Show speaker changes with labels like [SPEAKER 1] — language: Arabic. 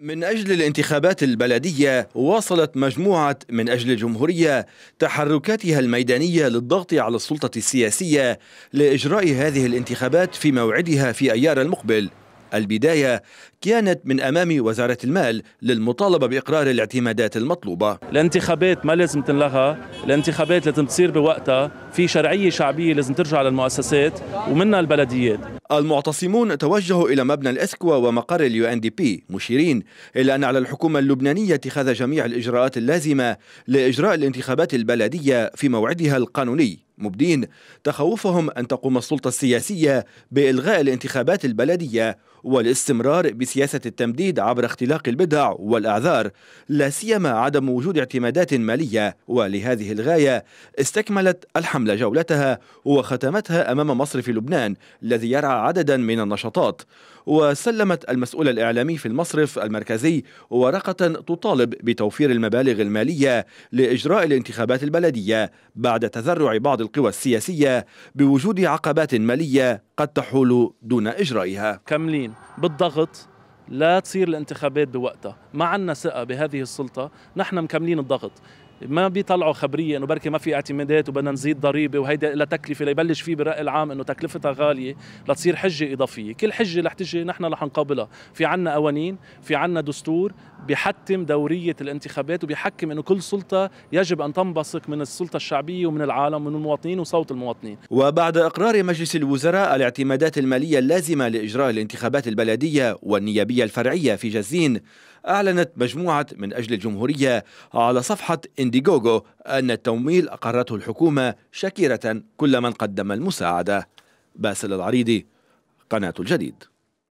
[SPEAKER 1] من أجل الانتخابات البلدية واصلت مجموعة من أجل الجمهورية تحركاتها الميدانية للضغط على السلطة السياسية لإجراء هذه الانتخابات في موعدها في أيار المقبل البداية كانت من أمام وزارة
[SPEAKER 2] المال للمطالبة بإقرار الاعتمادات المطلوبة الانتخابات ما لازم تنلغى الانتخابات لازم تصير بوقتها في شرعية شعبية لازم ترجع للمؤسسات ومنها البلديات المعتصمون توجهوا إلى مبنى الإسكوا ومقر اليو ان دي بي مشيرين
[SPEAKER 1] إلى أن على الحكومة اللبنانية اتخاذ جميع الإجراءات اللازمة لإجراء الانتخابات البلدية في موعدها القانوني مبدين تخوفهم أن تقوم السلطة السياسية بإلغاء الانتخابات البلدية والاستمرار بسياسة التمديد عبر اختلاق البدع والأعذار لا سيما عدم وجود اعتمادات مالية ولهذه الغاية استكملت الحملة جولتها وختمتها أمام مصرف لبنان الذي يرعى عددا من النشاطات وسلمت المسؤول الإعلامي في المصرف المركزي ورقة تطالب بتوفير المبالغ المالية لإجراء الانتخابات البلدية بعد تذرع بعض القوى السياسية بوجود عقبات مالية
[SPEAKER 2] قد تحول دون إجرائها كاملين بالضغط لا تصير الانتخابات بوقتها ما عندنا ثقة بهذه السلطة نحن مكملين الضغط ما بيطلعوا خبريه انه بركي ما في اعتمادات وبدنا نزيد ضريبه وهيدا لها تكلفه ليبلش فيه بالراي العام انه تكلفتها غاليه لتصير حجه اضافيه، كل حجه رح تجي نحن رح نقابلها، في عنا قوانين، في عنا دستور بيحتم دوريه الانتخابات وبيحكم انه كل سلطه يجب ان تنبثق من السلطه الشعبيه ومن العالم ومن المواطنين وصوت المواطنين.
[SPEAKER 1] وبعد اقرار مجلس الوزراء الاعتمادات الماليه اللازمه لاجراء الانتخابات البلديه والنيابيه الفرعيه في جازين أعلنت مجموعة من أجل الجمهورية على صفحة إنديغوغو أن التمويل أقرته الحكومة شاكرة كل من قدم المساعدة باسل العريضي قناة الجديد